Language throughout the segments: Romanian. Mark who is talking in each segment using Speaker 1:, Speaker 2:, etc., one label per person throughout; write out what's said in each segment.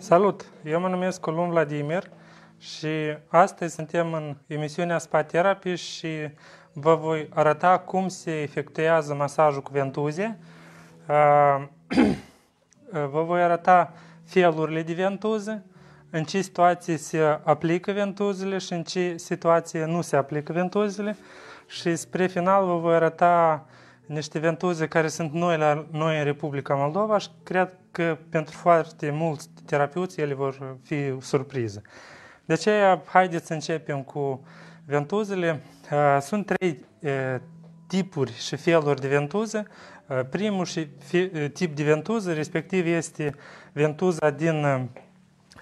Speaker 1: Salut! Eu mă numesc Colum Vladimir și astăzi suntem în emisiunea Spa Therapy și vă voi arăta cum se efectuează masajul cu ventuze. Ah, vă voi arăta felurile de ventuze, în ce situații se aplică ventuzele și în ce situații nu se aplică ventuzele și spre final vă voi arăta uh, niște ventuze care sunt noi la noi în Republica Moldova și cred că pentru foarte mulți terapeuți ele vor fi surpriză. De aceea, haideți să începem cu ventuzele. Sunt trei tipuri și feluri de ventuze. Primul și tip de ventuză, respectiv, este ventuza din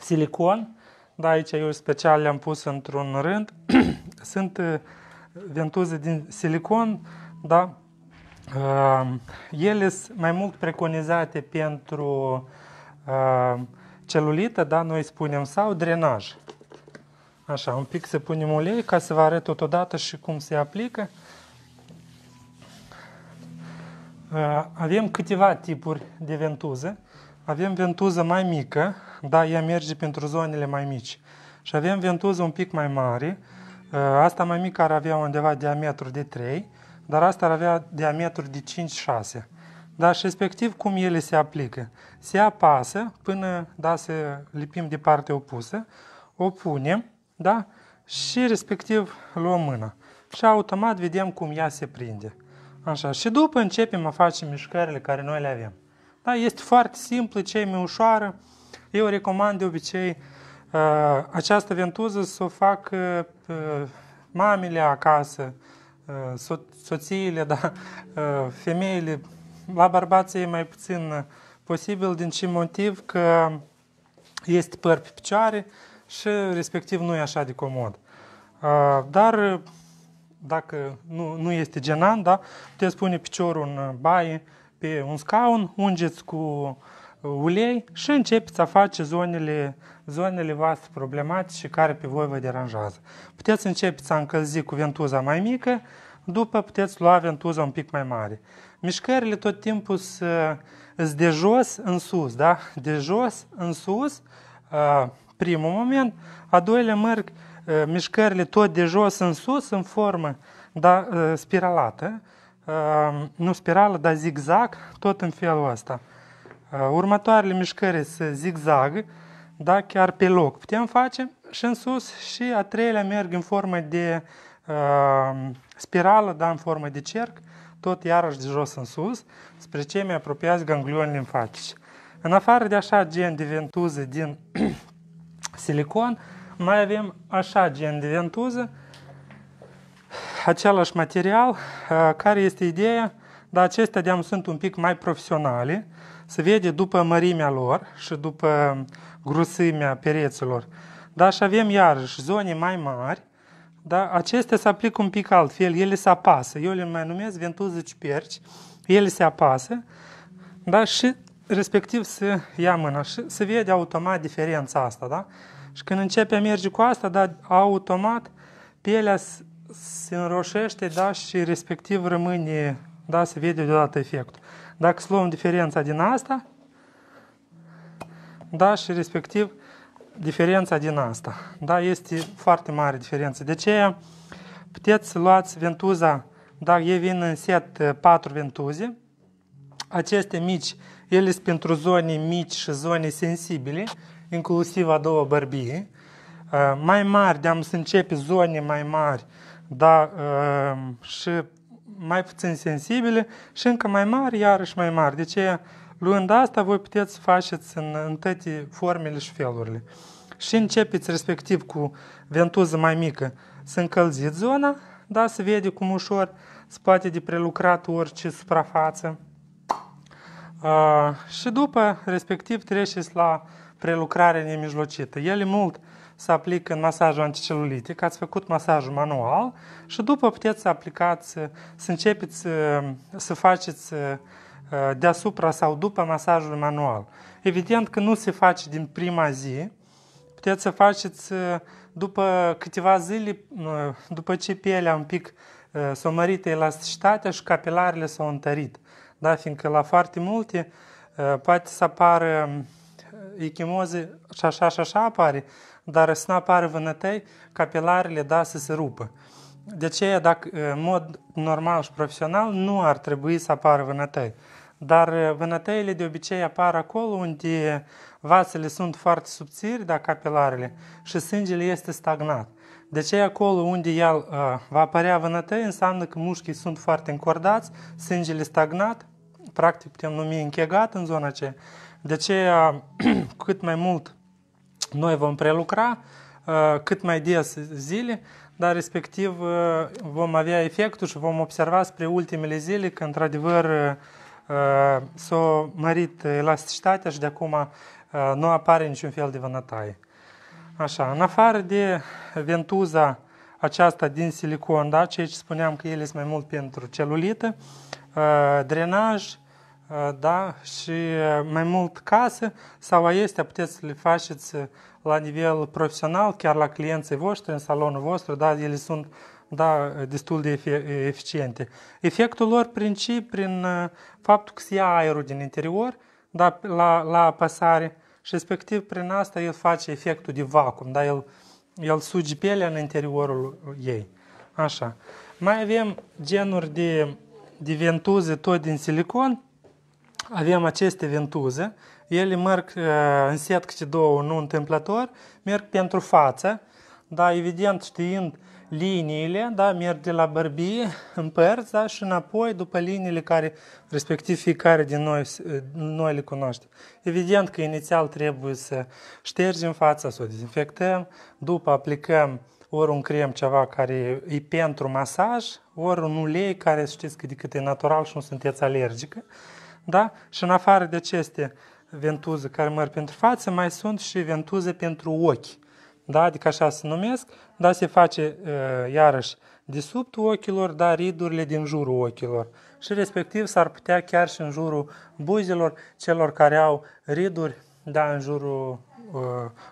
Speaker 1: silicon. Da, aici eu special le-am pus într-un rând. Sunt ventuze din silicon, da, Uh, ele sunt mai mult preconizate pentru uh, celulită, da, noi spunem, sau drenaj. Așa, un pic să punem ulei ca să vă arăt totodată și cum se aplică. Uh, avem câteva tipuri de ventuză. Avem ventuză mai mică, da, ea merge pentru zonele mai mici. Și avem ventuză un pic mai mare. Asta mai mică ar avea undeva diametru de 3 dar asta ar avea diametru de 5-6. Dar și respectiv cum ele se aplică. Se apasă până da, se lipim de partea opusă, o punem da? și respectiv luăm mâna. Și automat vedem cum ea se prinde. Așa. Și după începem a face mișcările care noi le avem. Da? Este foarte simplu, cei mai ușoară. Eu recomand de obicei uh, această ventuză să o fac uh, mamele acasă, soțiile, da, femeile, la bărbații e mai puțin posibil, din ce motiv că este păr pe picioare și respectiv nu e așa de comod. Dar dacă nu, nu este genant, da, puteți pune piciorul în baie pe un scaun, ungeți cu uh, ulei și începeți să faci zonele, zonele voastre problematice care pe voi vă deranjează. Puteți începe să încălzi cu ventuza mai mică, după puteți lua ventuza un pic mai mare. Mișcările tot timpul sunt de jos în sus, da? De jos în sus, primul moment, a doilea merg mișcările tot de jos în sus în formă da, spiralată, nu spirală, dar zigzag, tot în felul ăsta. Uh, următoarele mișcări sunt zigzag, da, chiar pe loc putem face și în sus și a treilea merg în formă de uh, spirală, da, în formă de cerc, tot iarăși de jos în sus, spre cei mai apropiați ganglioni limfatici. În afară de așa gen de ventuze din silicon, mai avem așa gen de ventuză, același material, uh, care este ideea, dar acestea de sunt un pic mai profesionale, se vede după mărimea lor și după grosimea pereților. Dar și avem iarăși zone mai mari, dar acestea se aplică un pic altfel, ele se apasă. Eu le mai numesc ventuză perci, ele se apasă, dar și respectiv se ia mâna și se vede automat diferența asta, da? Și când începe a merge cu asta, da, automat pielea se înroșește, da, și respectiv rămâne, da, se vede deodată efectul. Dacă luăm diferența din asta, da, și respectiv diferența din asta. Da, este foarte mare diferență. De ce puteți să luați ventuza, da, ei vin în set 4 uh, ventuze, aceste mici, ele sunt pentru zone mici și zone sensibile, inclusiv a doua bărbie. Uh, mai mari, de-am să începe zone mai mari, da, uh, și mai puțin sensibile și încă mai mari, iarăși mai mari. Deci, luând asta, voi puteți să faceți în, în toate formele și felurile. Și începeți respectiv cu ventuză mai mică să încălziți zona, da, se vede cum ușor se poate de prelucrat orice suprafață. A, și după, respectiv, treceți la prelucrare nemijlocită. e mult uh, să aplic în masajul anticelulitic, ați făcut masajul manual și după puteți să aplicați, să începeți să faceți uh, deasupra sau după masajul manual. Evident că nu se face din prima zi, puteți să faceți uh, după câteva zile, uh, după ce pielea un pic s-a mărit elasticitatea și capilarele s-au întărit. Da? Fiindcă la foarte multe poate să apară echimoze și așa și așa apare, dar nu apară vânătăi, capilarele da să se rupă. De aceea, dacă, în mod normal și profesional, nu ar trebui să apară vânătăi. Dar uh, vânătăile de obicei apar acolo unde vasele sunt foarte subțiri, da, capilarele, și sângele este stagnat. De ce acolo unde el uh, va apărea vânătăi înseamnă că mușchii sunt foarte încordați, sângele stagnat, practic putem numi închegat în zona aceea. De ce uh, cât mai mult noi vom prelucra uh, cât mai des zile, dar respectiv uh, vom avea efectul și vom observa spre ultimele zile că într-adevăr uh, s-a mărit elasticitatea și de acum nu apare niciun fel de vânătaie. Așa, în afară de ventuza aceasta din silicon, da, ceea ce spuneam că ele sunt mai mult pentru celulită, drenaj, da? și э, mai mult case sau acestea puteți să le faceți э, la nivel profesional, chiar la clienții voștri, în salonul vostru, da? ele sunt da, destul de eficiente. Efectul lor prin ce? Prin faptul că se ia aerul din interior da, la, la apăsare și respectiv prin asta el face efectul de vacuum, da? el, el suge pielea în interiorul ei. Așa. Mai avem genuri de, de ventuze tot din silicon, avem aceste ventuze, ele merg uh, în set câte două, nu întâmplător, merg pentru față, dar evident știind liniile, da, merg de la bărbie în părți, da, și înapoi după liniile care, respectiv, fiecare din noi, uh, noi le cunoaște. Evident că inițial trebuie să ștergem fața, să o dezinfectăm, după aplicăm ori un crem ceva care e pentru masaj, ori un ulei care știți că cât e natural și nu sunteți alergică da? Și în afară de aceste ventuze care merg pentru față, mai sunt și ventuze pentru ochi, da? Adică așa se numesc, da? Se face uh, iarăși de sub ochilor, dar Ridurile din jurul ochilor. Și respectiv s-ar putea chiar și în jurul buzelor celor care au riduri, da? În jurul uh,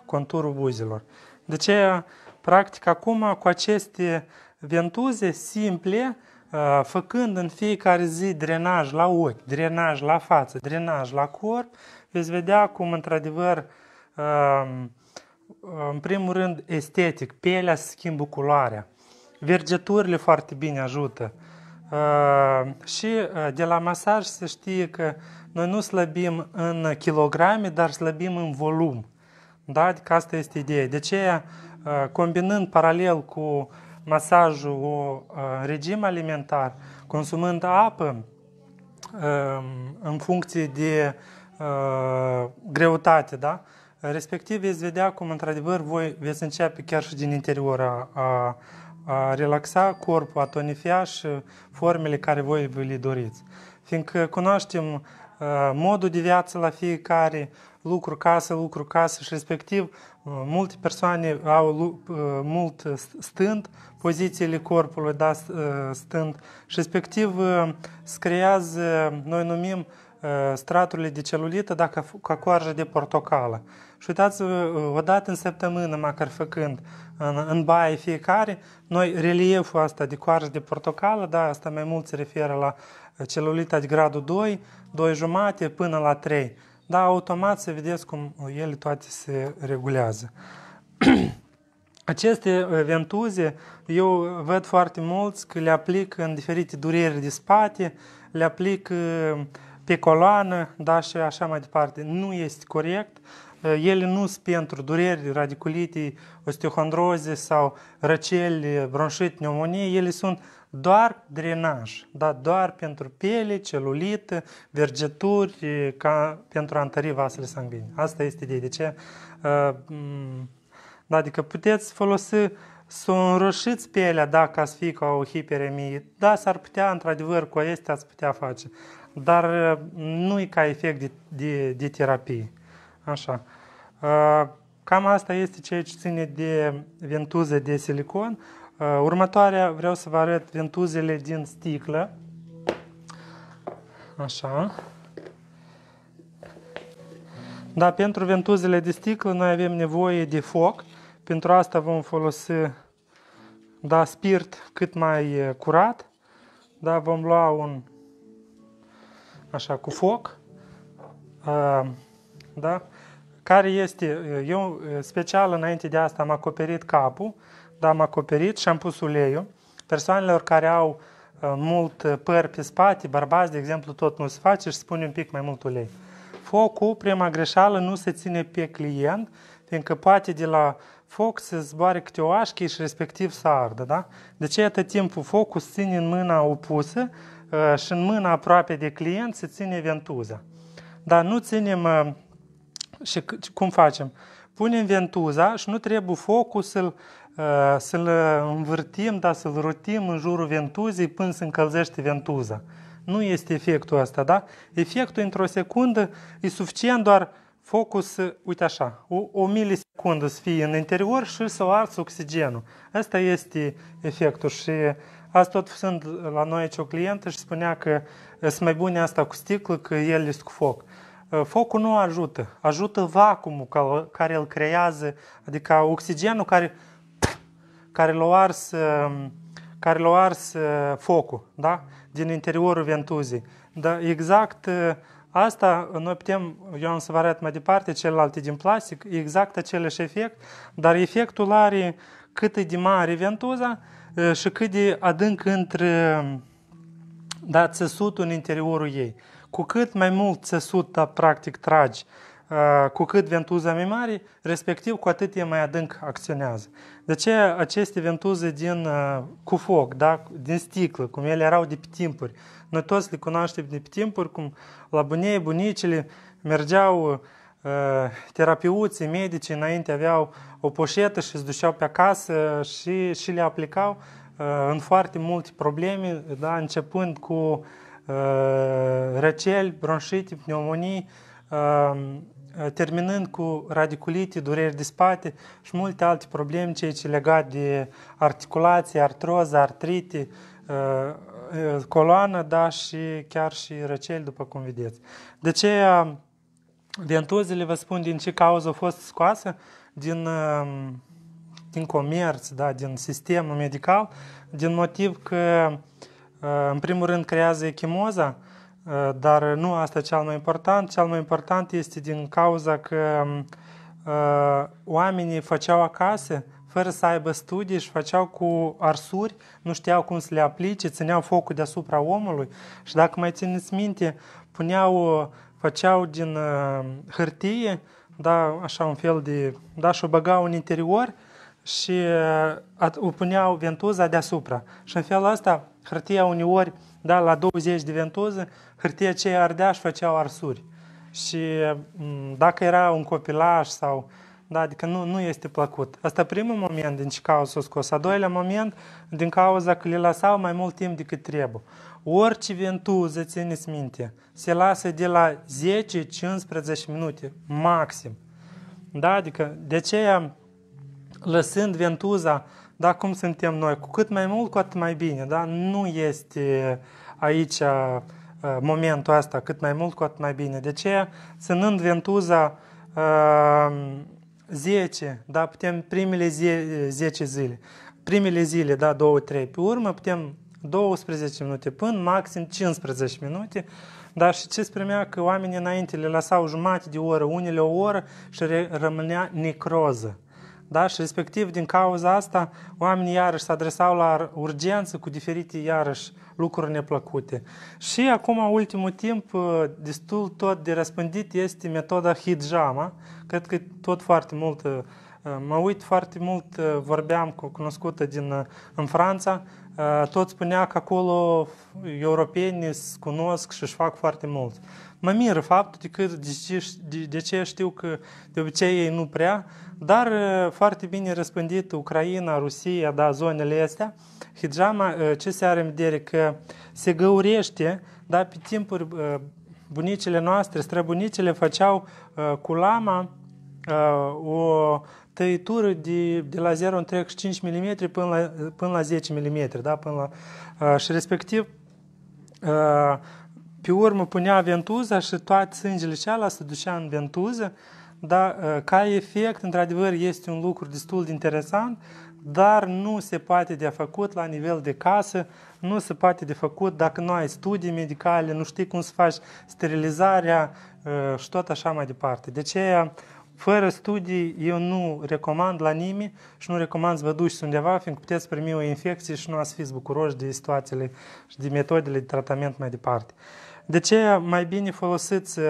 Speaker 1: conturul buzelor. De deci, ce practic acum cu aceste ventuze simple, Uh, făcând în fiecare zi drenaj la ochi, drenaj la față, drenaj la corp, veți vedea cum într-adevăr um, în primul rând estetic, pielea se schimbă culoarea, vergeturile foarte bine ajută. Uh, și uh, de la masaj se știe că noi nu slăbim în kilograme, dar slăbim în volum. Da? Adică asta este ideea. De aceea, combinând paralel cu masajul o uh, regim alimentar, consumând apă um, în funcție de uh, greutate, da? Respectiv, veți vedea cum, într-adevăr, voi veți începe chiar și din interior a, a, a relaxa corpul, a tonifia și formele care voi vă le doriți. Fiindcă cunoaștem uh, modul de viață la fiecare, lucru casă, lucru casă și respectiv Multe persoane au mult stând pozițiile corpului, da, stând și respectiv screează, noi numim straturile de celulită, da, ca, ca coarjă de portocală. Și uitați-vă, o dată în săptămână, măcar făcând în, în baie fiecare, noi relieful asta de coarjă de portocală, da, asta mai mult se referă la celulita de gradul 2, 2 jumate până la 3 dar automat să vedeți cum uh, ele toate se regulează. Aceste ventuze, eu văd foarte mulți că le aplic în diferite dureri de spate, le aplic uh, pe coloană, da, și așa mai departe. Nu este corect. Uh, ele nu sunt pentru dureri, radiculite, osteohondroze sau răceli, bronșit, pneumonie. Ele sunt doar drenaj, da? doar pentru piele, celulită, vergeturi, ca pentru a întări vasele sanguine. Asta este ideea. De ce? Ă, da, adică puteți folosi să înroșiți pielea, da, ca să fie ca o hiperemie. Da, s-ar putea, într-adevăr, cu este ați putea face. Dar ă, nu e ca efect de, de, de terapie. Așa. Ă, cam asta este ceea ce ține de ventuză de silicon. Uh, următoarea vreau să vă arăt ventuzele din sticlă. Așa. Da, pentru ventuzele de sticlă noi avem nevoie de foc. Pentru asta vom folosi da, spirit cât mai uh, curat. Da, vom lua un așa cu foc. Uh, da? Care este, eu special înainte de asta am acoperit capul da, am acoperit și am pus uleiul. Persoanelor care au uh, mult uh, păr pe spate, bărbați, de exemplu, tot nu se face și spune un pic mai mult ulei. Focul, prima greșeală, nu se ține pe client, fiindcă poate de la foc se zboare câte o și respectiv să ardă. Da? De deci, ce atât timpul focul se ține în mâna opusă uh, și în mâna aproape de client se ține ventuza. Dar nu ținem și cum facem? Punem ventuza și nu trebuie focul să-l să-l э, э, învârtim, da, să-l rotim în jurul ventuzei până se încălzește ventuza. Nu este efectul ăsta, da? Efectul într-o secundă e suficient doar focus, uite așa, o, o milisecundă să fie în interior și să o arți oxigenul. Asta este efectul și azi tot sunt la noi aici o clientă și spunea că sunt mai bune asta cu sticlă, că el este cu foc. Э, focul nu ajută, ajută vacuumul care îl creează, adică oxigenul care care l-au ars, um, care l-au ars uh, focul, da? din interiorul ventuzei. Da, exact uh, asta noi putem, eu am să vă arăt mai departe, celelalte din plastic, exact același efect, dar efectul are cât e de mare ventuza uh, și cât de adânc între da, țesutul în interiorul ei. Cu cât mai mult țesut, da, practic, tragi, Ah, cu cât ventuza mai mare, respectiv cu atât e mai adânc acționează. De ce aceste ventuze din, ah, cu foc, da? din sticlă, cum ele erau de pe timpuri, noi toți le cunoaștem de pe timpuri, cum la bunei, bunicile mergeau ah, terapeuții, medici înainte aveau o poșetă și se duceau pe acasă și, și le aplicau în foarte multe probleme, da? începând cu răceli, bronșite, pneumonii, terminând cu radiculite, dureri de spate și multe alte probleme, cei ce legat de articulație, artroză, artrite, coloană, da, și chiar și răceli, după cum vedeți. De ce ventuzele, vă spun din ce cauză au fost scoase? din, din comerț, da, din sistemul medical, din motiv că, în primul rând, creează echimoza, Eh, dar nu asta e cel mai important. Cel mai important este din cauza că eh, oamenii făceau acasă fără să aibă studii și făceau cu arsuri, nu știau cum să le aplice, țineau focul deasupra omului și dacă mai țineți minte, puneau, făceau din eh, hârtie, da, așa un fel de, da, și o băgau în interior și o puneau ventuza deasupra. Și în felul ăsta, hârtia uneori da, la 20 de ventuză, hârtie aceea ardea și făceau arsuri. Și mm, dacă era un copilaș sau... Da, adică nu, nu este plăcut. Asta primul moment din ce cauza s-a scos. A doilea moment din cauza că le lăsau mai mult timp decât trebuie. Orice ventuză, țineți minte, se lasă de la 10-15 minute maxim. Da, adică de aceea lăsând ventuza da, cum suntem noi, cu cât mai mult, cu atât mai bine, da? Nu este eh, aici eh, momentul ăsta, cât mai mult, cu atât mai bine. De ce? Ținând ventuza uh, eh, 10, da, putem primele 10 zile, primele zile, da, 2-3 pe urmă, putem 12 minute până maxim 15 minute, dar și ce spremea că oamenii înainte le lăsau jumate de oră, unele o oră și rămânea necroză. Da? Și respectiv din cauza asta oamenii iarăși se adresau la urgență cu diferite iarăși lucruri neplăcute. Și acum, ultimul timp, uh, destul tot de răspândit este metoda hijama. Cred că tot foarte mult uh, mă uit foarte mult, uh, vorbeam cu o cunoscută din, în Franța, tot spunea că acolo europenii se cunosc și își fac foarte mult. Mă miră faptul de, că, de, de, de ce știu că de obicei ei nu prea, dar foarte bine răspândit Ucraina, Rusia, da, zonele astea, hijama, ce se are în vedere? Că se găurește, da, pe timpuri bunicile noastre, străbunicile făceau cu lama o tăietură de, de la 0,35 mm până la, până la 10 mm, da, până la, și respectiv pe urmă punea ventuza și toate sângele cealaltă se ducea în ventuză da? Ă, ca efect, într-adevăr, este un lucru destul de interesant, dar nu se poate de a făcut la nivel de casă, nu se poate de făcut dacă nu ai studii medicale, nu știi cum să faci sterilizarea ă, și tot așa mai departe. De aceea, fără studii, eu nu recomand la nimeni și nu recomand să vă duci undeva, fiindcă puteți primi o infecție și nu ați fi bucuroși de situațiile și de metodele de tratament mai departe. De ce mai bine folosiți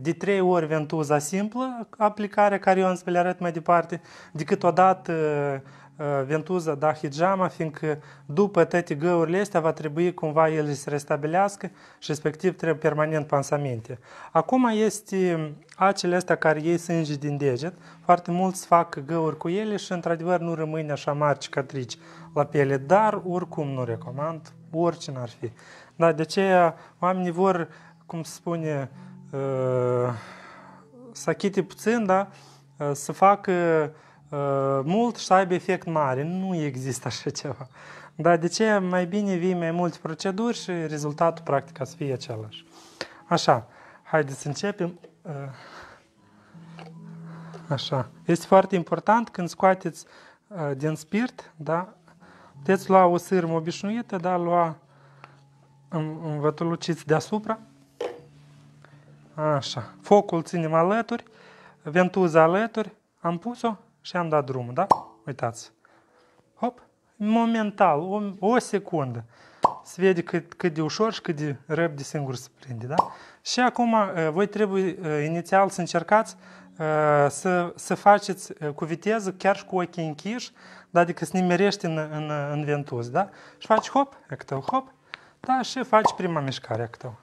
Speaker 1: de trei ori ventuza simplă, aplicarea care eu însă arăt mai departe, decât odată uh, uh, ventuza, da, hijama, fiindcă după toate găurile astea va trebui cumva el să se restabilească și respectiv trebuie permanent pansamente. Acum este acele astea care ei sânge din deget, foarte mulți fac găuri cu ele și într-adevăr nu rămâne așa mari cicatrici la piele, dar oricum nu recomand orice n-ar fi. Dar de ce oamenii vor, cum se spune, ă, să achite puțin, da? Ă, să facă ă, mult și să aibă efect mare. Nu există așa ceva. Dar de ce mai bine vii mai multe proceduri și rezultatul practic să fie același. Așa, haideți să începem. Așa. Este foarte important când scoateți din spirit, da? Puteți lua o sârmă obișnuită, dar lua în, în vătăluciți deasupra. Așa. Focul ținem alături, ventuza alături, am pus-o și am dat drumul, da? Uitați. Hop. Momental, o, o secundă. Se vede cât, cât de ușor și cât de de singur se prinde, da? Și acum uh, voi trebuie uh, inițial să încercați să, să faceți cu viteză, chiar și cu ochii închiși, da? adică să nimerești în, în, în ventus, da? Și faci hop, actău, hop, da? Și faci prima mișcare, actău.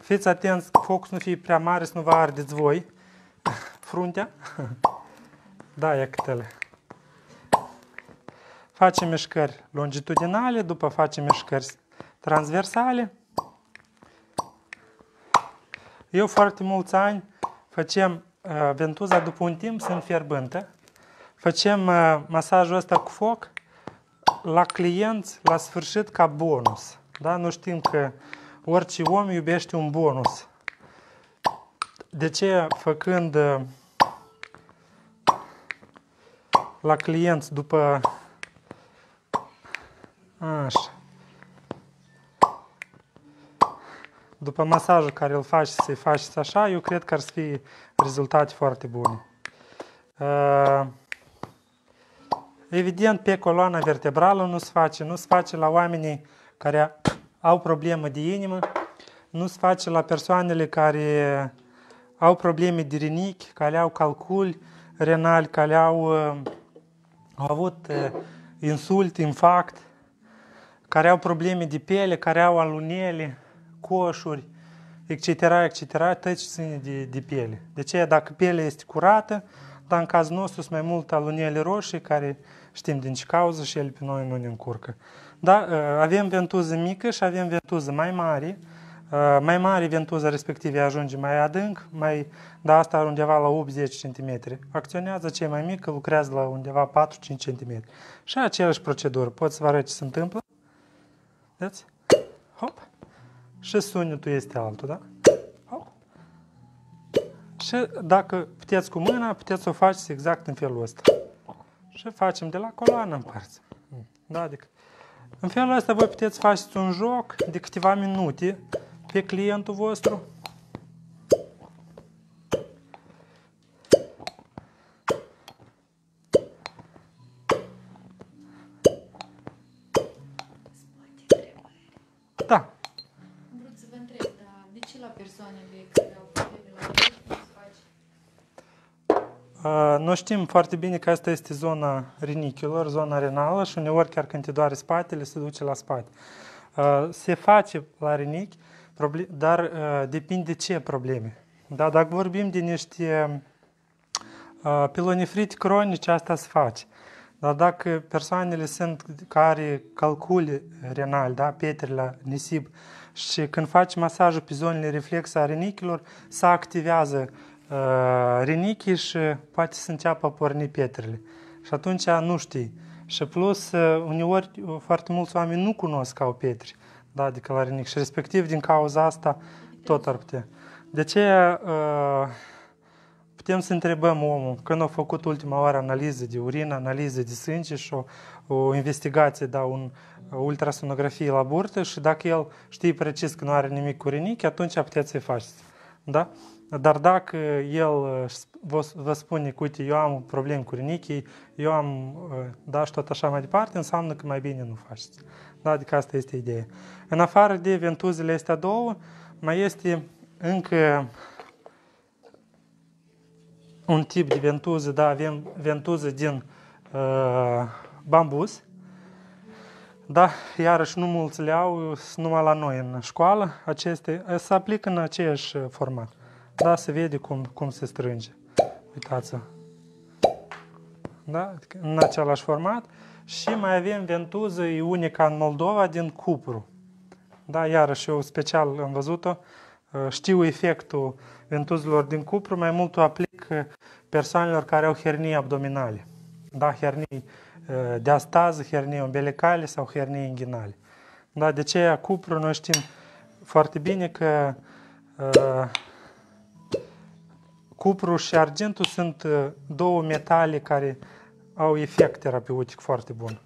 Speaker 1: Fiți atenți, focus nu fie prea mare, să nu vă ardeți voi fruntea. Da, e Facem mișcări longitudinale, după facem mișcări transversale. Eu foarte mulți ani facem uh, ventuza după un timp sunt fierbântă. facem uh, masajul ăsta cu foc la clienți la sfârșit ca bonus. Da? Nu știm că orice om iubește un bonus. De ce făcând uh, la clienți după Așa. după masajul care îl faci să-i faci așa, eu cred că ar fi rezultate foarte bune. Uh, evident, pe coloana vertebrală nu se face, nu se face la oamenii care au probleme de inimă, nu se face la persoanele care au probleme de rinichi, care au calculi renali, care au, uh, au avut uh, insult, infarct, care au probleme de piele, care au alunele, coșuri, etc., etc., tăci ține de, de piele. De aceea, dacă pielea este curată, dar în cazul nostru sunt mai mult alunele roșii, care știm din ce cauză și ele pe noi nu ne încurcă. Da, ă, avem ventuză mică și avem ventuză mai mare. Ă, mai mare ventuza respectiv ajunge mai adânc, mai, da, asta are undeva la 80 cm. Acționează cei mai mică, lucrează la undeva 4-5 cm. Și aceeași procedură. Poți să vă arăt ce se întâmplă. Vedeți? Hop și sunetul este altul, da? Și dacă puteți cu mâna, puteți să o faceți exact în felul ăsta. Și facem de la coloană în părți. Hmm. Da, adică în felul ăsta voi puteți faceți un joc de câteva minute pe clientul vostru. știm foarte bine că asta este zona rinichilor, zona renală și uneori chiar când te doare spatele, se duce la spate. Uh, se face la rinichi, dar uh, depinde ce probleme. Da, dacă vorbim de niște uh, pilonefrite cronice, asta se face. Dar dacă persoanele sunt care calcule renal, da, pietre la nisip, și când faci masajul pe zonele reflexe a rinichilor, se activează rinichii și poate să înceapă a porni pietrele. Și atunci nu știi. Și plus, uneori, foarte mulți oameni nu cunosc că au pietre, da, adică la rinic. Și respectiv, din cauza asta, tot ar putea. De ce putem să întrebăm omul când a făcut ultima oară analiză de urină, analiză de sânge și o, o investigație, da, un ultrasonografie la burtă și dacă el știe precis că nu are nimic cu rinichi, atunci puteți să-i faceți. Da? Dar dacă el vă spune, că, uite, eu am probleme cu rinichii, eu am, da, și tot așa mai departe, înseamnă că mai bine nu faceți. Da, adică asta este ideea. În afară de ventuzele astea două, mai este încă un tip de ventuză, da, avem ventuză din uh, bambus. Da, iarăși nu mulți le au, numai la noi în școală, aceste, se aplică în aceeași format. Da, se vede cum, cum se strânge. Uitați-vă. Da? În același format. Și mai avem ventuză, e unica în Moldova, din cupru. Da, iarăși eu special am văzut-o. Uh, știu efectul ventuzelor din cupru, mai mult o aplic uh, persoanelor care au hernii abdominale. Da, hernii uh, de astază, hernii umbilicale sau hernii inghinale. Da, de aceea cupru noi știm foarte bine că uh, Cupru și argintul sunt uh, două metale care au efect terapeutic foarte bun.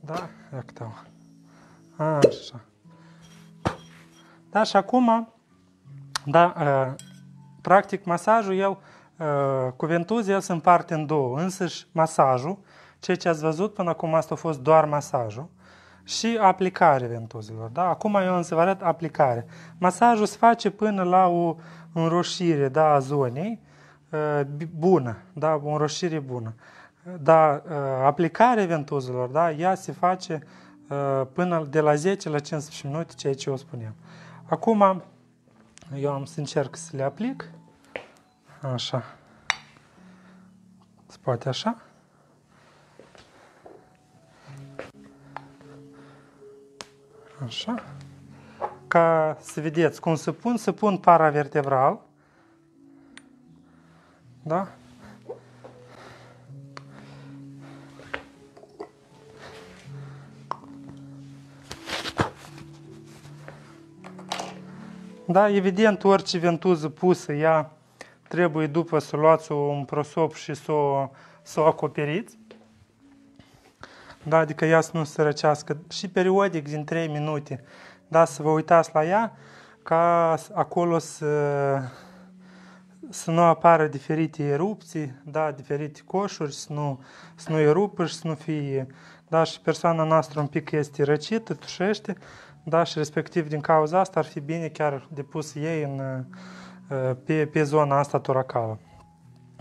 Speaker 1: Da? Iată. Așa. Da, și acum, da, uh, practic masajul, eu, uh, cu ventuzia, el se împarte în două. Însăși masajul, ceea ce ați văzut până acum, asta a fost doar masajul și aplicare ventuzilor. Da? Acum eu am să vă arăt aplicare. Masajul se face până la o înroșire da, a zonei ă, bună, da, o înroșire bună. Dar ă, aplicarea ventozilor. da, ea se face ă, până de la 10 la 15 minute, ceea ce eu spuneam. Acum eu am să încerc să le aplic. Așa. Se poate așa. Așa. Ca să vedeți cum se pun, se pun paravertebral. Da? Da, evident, orice ventuză pusă, ea trebuie după să luați un prosop și să o, să o acoperiți da? adică ea să nu se răcească și periodic din 3 minute, da? să vă uitați la ea, ca acolo să, să nu apară diferite erupții, da? diferite coșuri, să nu, să nu erupă și să nu fie, da? și persoana noastră un pic este răcită, tușește, da? și respectiv din cauza asta ar fi bine chiar depus ei în, uh, pe, pe zona asta toracală.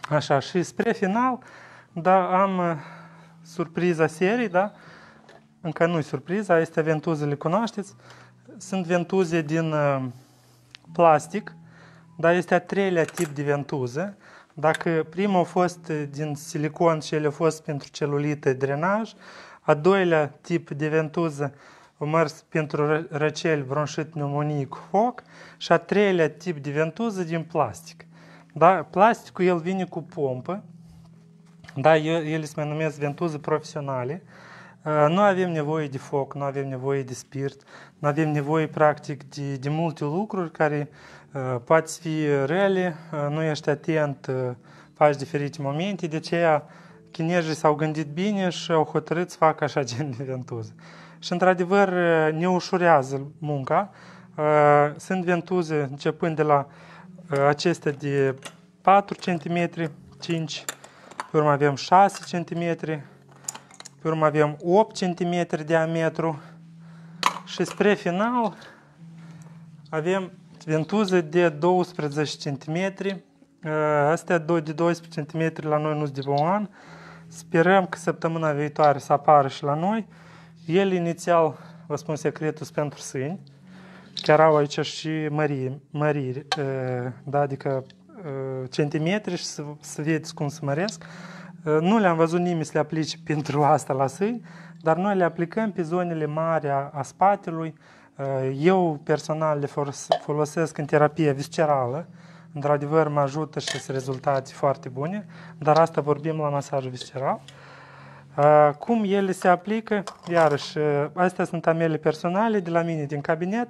Speaker 1: Așa, și spre final, da, am surpriza serii, da? Încă nu-i surpriza, este ventuzele, cunoașteți? Sunt ventuze din uh, plastic, dar este a treilea tip de ventuză. Dacă prima a fost uh, din silicon și ele a fost pentru celulite drenaj, a doilea tip de ventuză a mers pentru răceli, bronșit, pneumonie cu foc și a treilea tip de ventuză din plastic. Da? Plasticul el vine cu pompă, da, ele se numesc ventuze profesionale. Nu avem nevoie de foc, nu avem nevoie de spirit, nu avem nevoie, practic, de, de multe lucruri care uh, pot fi rele, uh, nu ești atent, uh, faci diferite momente, de aceea chinezii s-au gândit bine și au hotărât să facă așa gen de ventuze. Și, într-adevăr, ne ușurează munca. Sunt ventuze începând de la acestea de 4 cm, 5 cm, pe urmă avem 6 cm, pe urmă avem 8 cm diametru și spre final avem ventuze de 12 cm. Ă, astea de 12 cm la noi nu sunt de an. Sperăm că săptămâna viitoare să apară și la noi. El inițial, vă spun secretul, pentru sâni. Chiar au aici și măriri, măriri da? adică centimetri și să, să vedeți cum se măresc. Nu le-am văzut nimeni să le aplice pentru asta la sâni, dar noi le aplicăm pe zonele mari a, a spatelui. Eu personal le folosesc în terapie viscerală, într-adevăr mă ajută și sunt rezultate foarte bune, dar asta vorbim la masaj visceral. Cum ele se aplică? Iarăși, astea sunt amele personale de la mine din cabinet,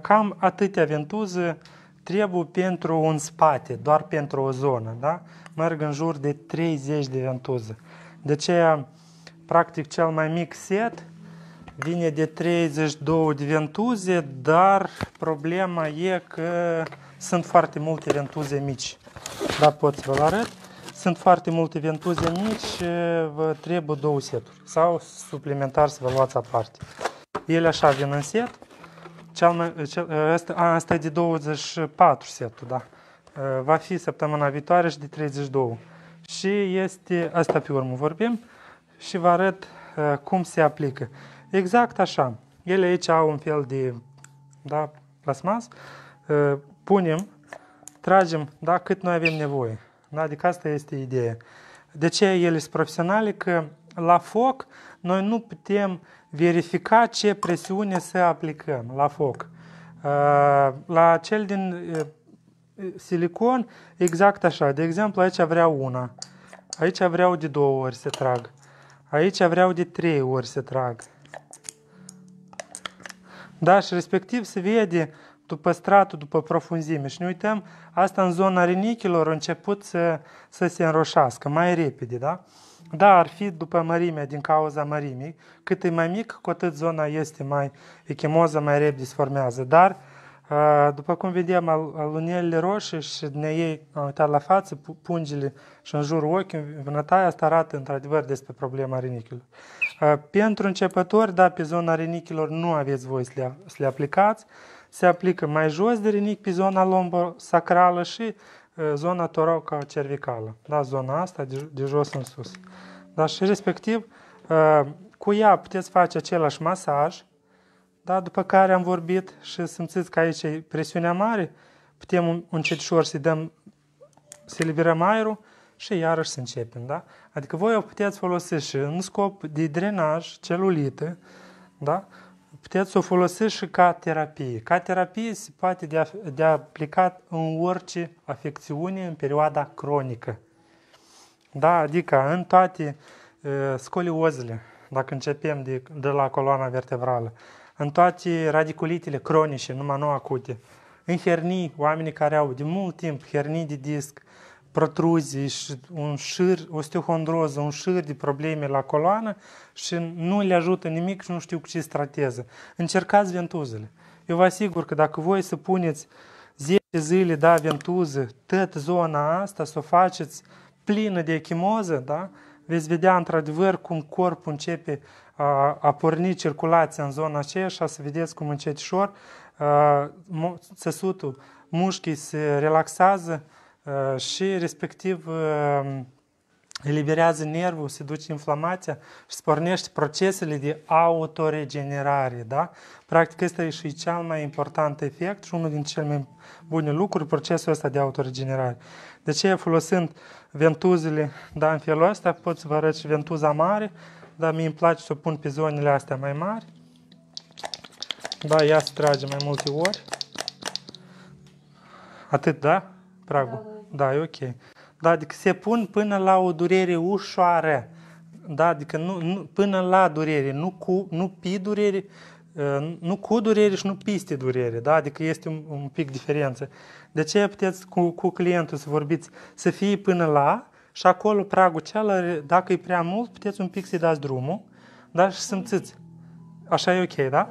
Speaker 1: cam atâtea ventuze trebuie pentru un spate, doar pentru o zonă, da? Merg în jur de 30 de ventuză. De ce practic, cel mai mic set vine de 32 de ventuze, dar problema e că sunt foarte multe ventuze mici. Da, pot să vă arăt. Sunt foarte multe ventuze mici, vă trebuie două seturi sau suplimentar să vă luați aparte. Ele așa vin în set, cel mai, cel, asta, a, asta e de 24 setul, da. Ă, va fi săptămâna viitoare și de 32. Și este, asta pe urmă vorbim, și vă arăt ă, cum se aplică. Exact așa. Ele aici au un fel de da, plasmas. Ă, punem, tragem da, cât noi avem nevoie. Da? Adică asta este ideea. De ce ele sunt profesionale? Că la foc noi nu putem verifica ce presiune să aplicăm la foc. Uh, la cel din uh, silicon, exact așa. De exemplu, aici vreau una. Aici vreau de două ori să trag. Aici vreau de trei ori să trag. Da, și respectiv se vede după stratul, după profunzime. Și ne uităm, asta în zona rinichilor a început să, să se înroșească mai repede, da? Da, ar fi după mărimea, din cauza mărimii. Cât e mai mic, cu atât zona este mai echimoză, mai repede se formează. Dar, după cum vedem, alunelele roșii și din ei, am uitat la față, pungile și în jurul ochiului, vânătaia asta arată într-adevăr despre problema rinichilor. Pentru începători, da, pe zona rinichilor nu aveți voie să le, să le aplicați. Se aplică mai jos de rinic pe zona lombosacrală și zona toroca cervicală, da, zona asta de, de jos în sus. Da, și respectiv, cu ea puteți face același masaj, da, după care am vorbit și simțiți că aici e presiunea mare, putem încetșor să-i dăm, să eliberăm aerul și iarăși să începem, da? Adică voi o puteți folosi și în scop de drenaj, celulite, da? puteți să o folosiți și ca terapie. Ca terapie se poate de, a, de aplicat în orice afecțiune în perioada cronică. Da, adică în toate uh, scoliozele, dacă începem de, de la coloana vertebrală, în toate radiculitele cronice, numai nu acute, în hernii, oamenii care au de mult timp hernii de disc, protruzii și un șir, osteohondroză, un șir de probleme la coloană și nu le ajută nimic și nu știu cu ce strateză. Încercați ventuzele. Eu vă asigur că dacă voi să puneți 10 zile, da, ventuză, tot zona asta, să o faceți plină de echimoză, da, veți vedea într-adevăr cum corpul începe a, a porni circulația în zona aceea și a să vedeți cum încet ușor țesutul mușchii se relaxează, și respectiv eliberează nervul, se duce inflamația și spornește procesele de autoregenerare. Da? Practic, ăsta e și cel mai important efect și unul din cele mai bune lucruri, procesul ăsta de autoregenerare. De ce folosind ventuzele, da, în felul ăsta, pot să vă arăt și ventuza mare, dar mi îmi place să o pun pe zonele astea mai mari. Da, ea se trage mai multe ori. Atât, da? Dragul. Da, da, da. da, e ok. Da, adică se pun până la o durere ușoară. Da, adică nu, nu, până la durere, nu cu, nu pi durere, ă, nu cu durere și nu piste durere, da? adică este un, un pic diferență. De ce puteți cu, cu clientul să vorbiți să fie până la și acolo pragul celălalt, dacă e prea mult, puteți un pic să-i dați drumul, da? și simțiți. Așa e ok, da?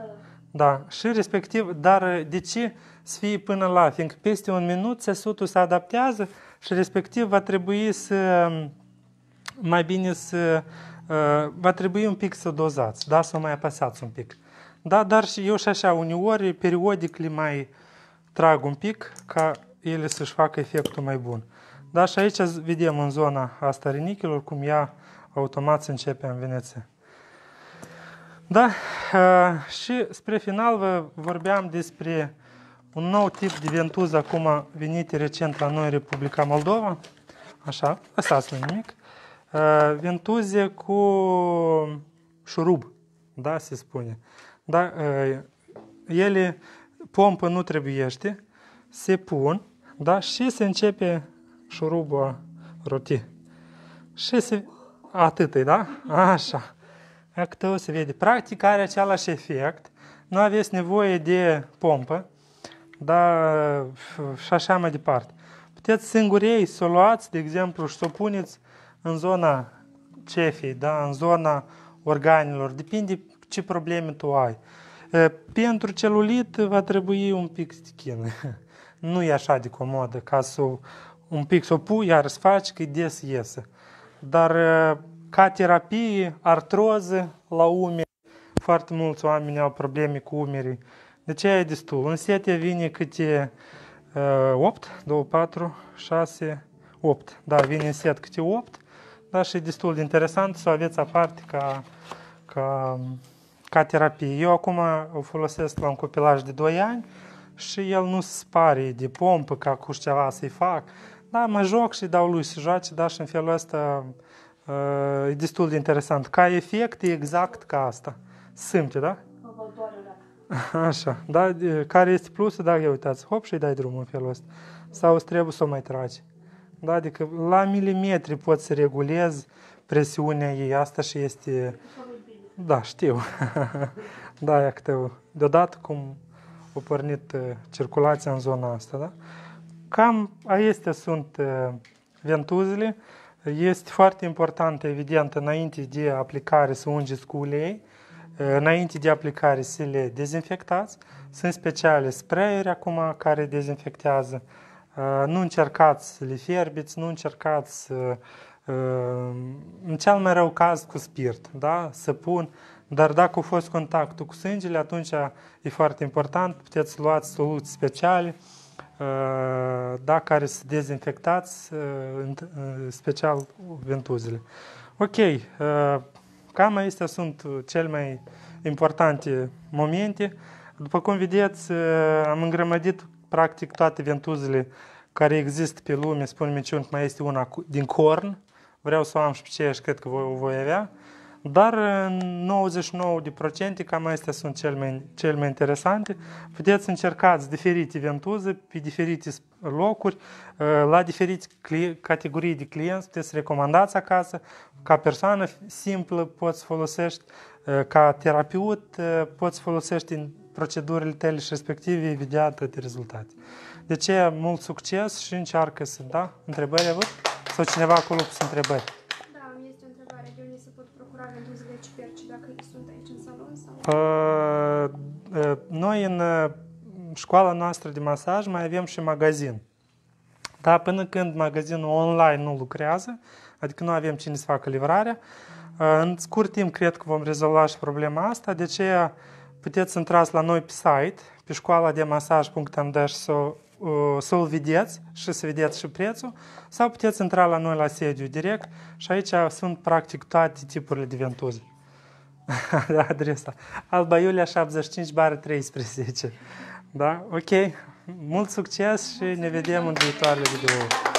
Speaker 1: Da. Și respectiv, dar de ce să fie până la, fiindcă peste un minut țesutul se adaptează și respectiv va trebui să mai bine să uh, va trebui un pic să dozați, da, să mai apăsați un pic. Da, dar și eu și așa, uneori, periodic le mai trag un pic ca ele să-și facă efectul mai bun. Da, și aici vedem în zona asta rinichilor cum ea automat se începe în venețe. Da, uh, și spre final vă vorbeam despre un nou tip de ventuză acum venit recent la noi Republica Moldova. Așa, asta le nimic. Uh, ventuze cu șurub, da, se spune. Da, uh, ele, pompă nu trebuiește, se pun, da, și se începe șurubul a roti. Și se... atât da? Așa. Acolo se vede. Practic are același efect. Nu aveți nevoie de pompă, da, și așa mai departe. Puteți singurei să o luați, de exemplu, și să o puneți în zona cefei, da, în zona organelor, depinde ce probleme tu ai. Pentru celulit va trebui un pic stichină. Nu e așa de comodă ca să un pic să o pui, iar să faci că des iese. Dar ca terapie, artroză la umeri, foarte mulți oameni au probleme cu umerii deci e destul. În sete vine câte 8, 2, 4, 6, 8. Da, vine în set câte 8. Da, și e destul de interesant să o aveți aparte ca, ca, ca terapie. Eu acum o folosesc la un copilaj de 2 ani și el nu se spare de pompă ca cu ceva să-i fac. Da, mă joc și dau lui să joace, da, și în felul ăsta ă, e destul de interesant. Ca efect e exact ca asta. Simte, da? Văzătoarele Așa, da, care este plusul, da, ia uitați, hop și dai drumul în felul ăsta. Sau îți trebuie să o mai tragi. Da, adică la milimetri poți să regulezi presiunea ei, asta și este... Da, știu. da, e câteva. Deodată cum a pornit circulația în zona asta, da? Cam aceste sunt ventuzele. Este foarte important, evident, înainte de aplicare să ungeți cu ulei, Eh, înainte de aplicare să le dezinfectați. Sunt speciale sprayuri acum care dezinfectează. Eh, nu încercați să le fierbiți, nu încercați să eh, în cel mai rău caz cu spirit, da? să pun, dar dacă a fost contactul cu sângele, atunci e foarte important, puteți luați soluții speciale, da, care să dezinfectați special ventuzele. Ok, Cam acestea sunt uh, cele mai importante momente. După cum vedeți, uh, am îngrămădit practic toate ventuzele care există pe lume, spun Miciun mai este una din corn. Vreau să o am și pe ceea cred că voi, o voi avea dar 99% cam astea sunt cel mai, cel mai interesante. Puteți încercați diferite ventuze pe diferite locuri, ă, la diferite categorii de clienți, puteți recomandați acasă, ca persoană simplă poți folosești, ă, ca terapeut ă, poți folosești în procedurile tale și respective vedea toate rezultate. De ce mult succes și încearcă să da întrebări avut sau cineva acolo cu întrebări. Э, э, noi în э, școala noastră de masaj mai avem și magazin. Da, până când magazinul online nu lucrează, adică nu avem cine să facă livrarea, uh, în scurt timp cred că vom rezolva și problema asta, de aceea puteți intrați la noi pe site, pe școala de masaj.md să, uh, să-l vedeți și să vedeți și prețul, sau puteți intra la noi la sediu direct și aici sunt practic toate tipurile de ventuze da, adresa. Alba Iulia 75 bar 13. Da? Ok. Mult succes și ne vedem în viitoarele video.